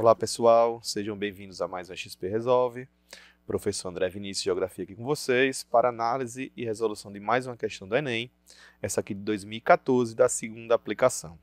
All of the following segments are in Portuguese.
Olá pessoal, sejam bem-vindos a mais um XP Resolve. Professor André Vinícius Geografia aqui com vocês para análise e resolução de mais uma questão do Enem, essa aqui de 2014, da segunda aplicação.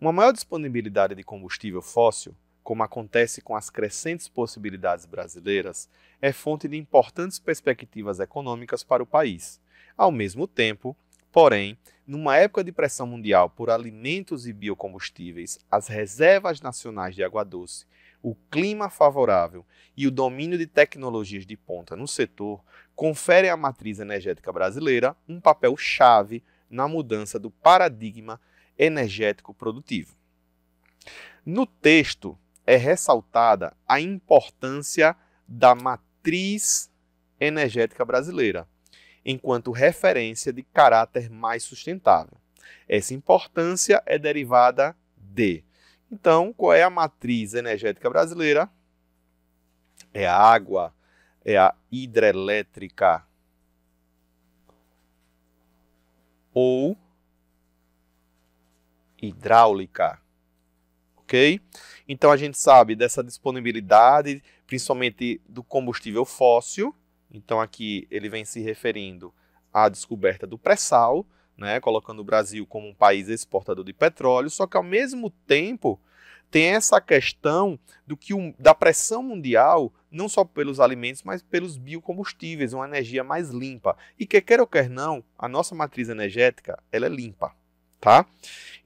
Uma maior disponibilidade de combustível fóssil, como acontece com as crescentes possibilidades brasileiras, é fonte de importantes perspectivas econômicas para o país. Ao mesmo tempo, Porém, numa época de pressão mundial por alimentos e biocombustíveis, as reservas nacionais de água doce, o clima favorável e o domínio de tecnologias de ponta no setor conferem à matriz energética brasileira um papel chave na mudança do paradigma energético produtivo. No texto é ressaltada a importância da matriz energética brasileira, enquanto referência de caráter mais sustentável. Essa importância é derivada de. Então, qual é a matriz energética brasileira? É a água, é a hidrelétrica ou hidráulica. Ok? Então a gente sabe dessa disponibilidade, principalmente do combustível fóssil, então aqui ele vem se referindo à descoberta do pré-sal, né, colocando o Brasil como um país exportador de petróleo, só que ao mesmo tempo tem essa questão do que da pressão mundial, não só pelos alimentos, mas pelos biocombustíveis, uma energia mais limpa. E que quer ou quer não, a nossa matriz energética, ela é limpa, tá?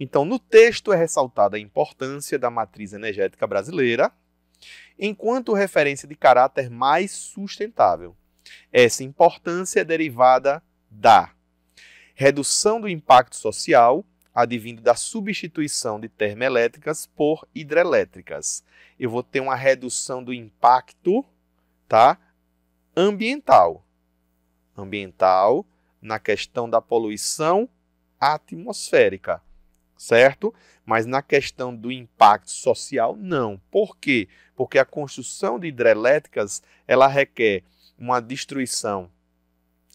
Então, no texto é ressaltada a importância da matriz energética brasileira enquanto referência de caráter mais sustentável. Essa importância é derivada da redução do impacto social, advindo da substituição de termoelétricas por hidrelétricas. Eu vou ter uma redução do impacto tá, ambiental. Ambiental na questão da poluição atmosférica, certo? Mas na questão do impacto social, não. Por quê? Porque a construção de hidrelétricas, ela requer uma destruição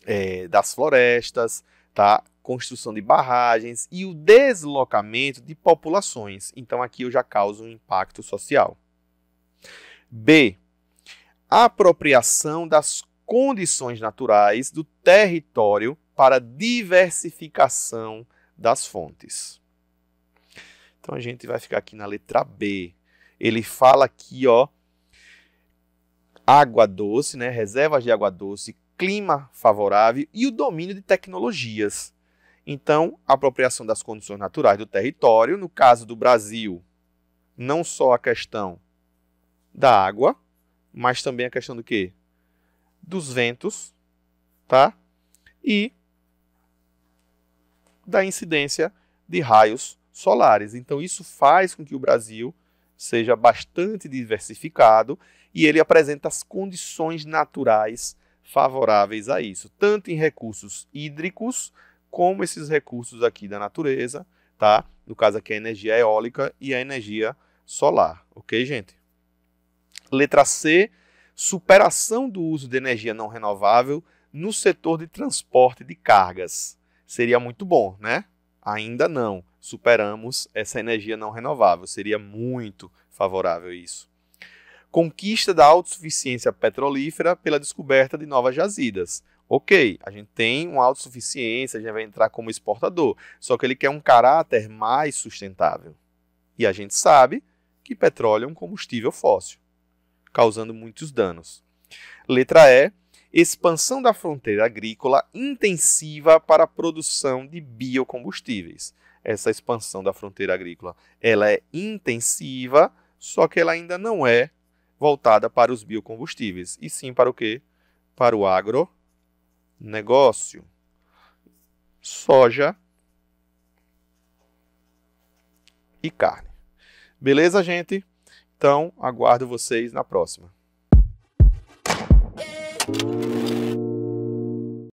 é, das florestas, tá? construção de barragens e o deslocamento de populações. Então aqui eu já causo um impacto social. B. Apropriação das condições naturais do território para diversificação das fontes. Então a gente vai ficar aqui na letra B. Ele fala aqui, ó, água doce, né, reservas de água doce, clima favorável e o domínio de tecnologias. Então, a apropriação das condições naturais do território, no caso do Brasil, não só a questão da água, mas também a questão do quê? Dos ventos, tá? E da incidência de raios solares. Então, isso faz com que o Brasil seja bastante diversificado e ele apresenta as condições naturais favoráveis a isso, tanto em recursos hídricos, como esses recursos aqui da natureza, tá? No caso aqui a energia eólica e a energia solar, ok, gente? Letra C, superação do uso de energia não renovável no setor de transporte de cargas. Seria muito bom, né? Ainda não superamos essa energia não renovável. Seria muito favorável isso conquista da autossuficiência petrolífera pela descoberta de novas jazidas. Ok, a gente tem uma autossuficiência, a gente vai entrar como exportador, só que ele quer um caráter mais sustentável. E a gente sabe que petróleo é um combustível fóssil, causando muitos danos. Letra E, expansão da fronteira agrícola intensiva para a produção de biocombustíveis. Essa expansão da fronteira agrícola, ela é intensiva, só que ela ainda não é voltada para os biocombustíveis, e sim para o quê? Para o agronegócio. Soja e carne. Beleza, gente? Então, aguardo vocês na próxima.